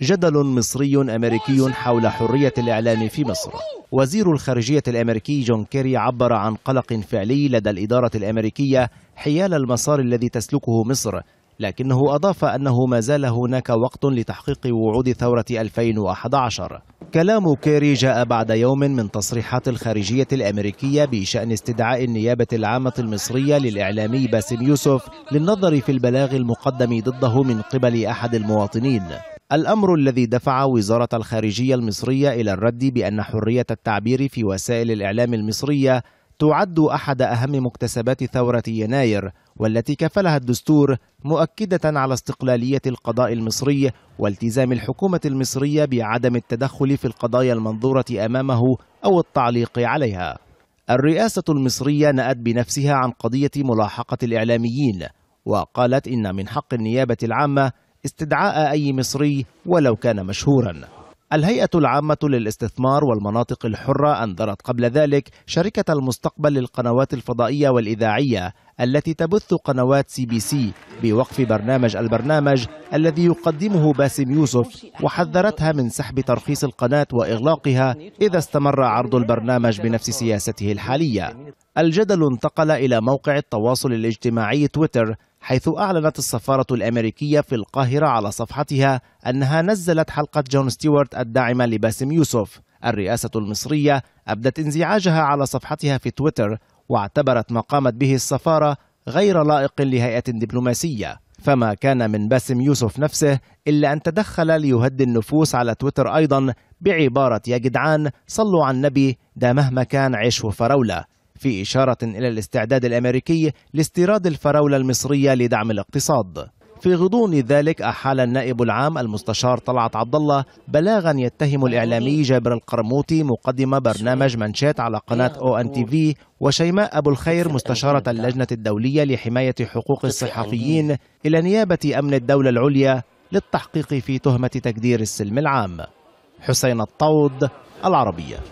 جدل مصري أمريكي حول حرية الإعلام في مصر وزير الخارجية الأمريكي جون كيري عبر عن قلق فعلي لدى الإدارة الأمريكية حيال المسار الذي تسلكه مصر لكنه أضاف أنه ما زال هناك وقت لتحقيق وعود ثورة 2011 كلام كيري جاء بعد يوم من تصريحات الخارجية الأمريكية بشأن استدعاء النيابة العامة المصرية للإعلامي باسم يوسف للنظر في البلاغ المقدم ضده من قبل أحد المواطنين الأمر الذي دفع وزارة الخارجية المصرية إلى الرد بأن حرية التعبير في وسائل الإعلام المصرية تعد أحد أهم مكتسبات ثورة يناير والتي كفلها الدستور مؤكدة على استقلالية القضاء المصري والتزام الحكومة المصرية بعدم التدخل في القضايا المنظورة أمامه أو التعليق عليها. الرئاسة المصرية نأت بنفسها عن قضية ملاحقة الإعلاميين وقالت إن من حق النيابة العامة استدعاء أي مصري ولو كان مشهورا الهيئة العامة للاستثمار والمناطق الحرة أنذرت قبل ذلك شركة المستقبل للقنوات الفضائية والإذاعية التي تبث قنوات سي بي سي بوقف برنامج البرنامج الذي يقدمه باسم يوسف وحذرتها من سحب ترخيص القناة وإغلاقها إذا استمر عرض البرنامج بنفس سياسته الحالية الجدل انتقل إلى موقع التواصل الاجتماعي تويتر حيث أعلنت السفارة الأمريكية في القاهرة على صفحتها أنها نزلت حلقة جون ستيوارت الداعمة لباسم يوسف الرئاسة المصرية أبدت انزعاجها على صفحتها في تويتر واعتبرت ما قامت به السفارة غير لائق لهيئة دبلوماسية فما كان من باسم يوسف نفسه إلا أن تدخل ليهدي النفوس على تويتر أيضا بعبارة يا جدعان صلوا على النبي ده مهما كان عيش وفراولة في إشارة إلى الاستعداد الأمريكي لاستيراد الفراولة المصرية لدعم الاقتصاد في غضون ذلك أحال النائب العام المستشار طلعت عبد الله بلاغا يتهم الإعلامي جابر القرموطي مقدم برنامج منشات على قناة أو أن تي في وشيماء أبو الخير مستشارة اللجنة الدولية لحماية حقوق الصحفيين إلى نيابة أمن الدولة العليا للتحقيق في تهمة تكدير السلم العام حسين الطود العربية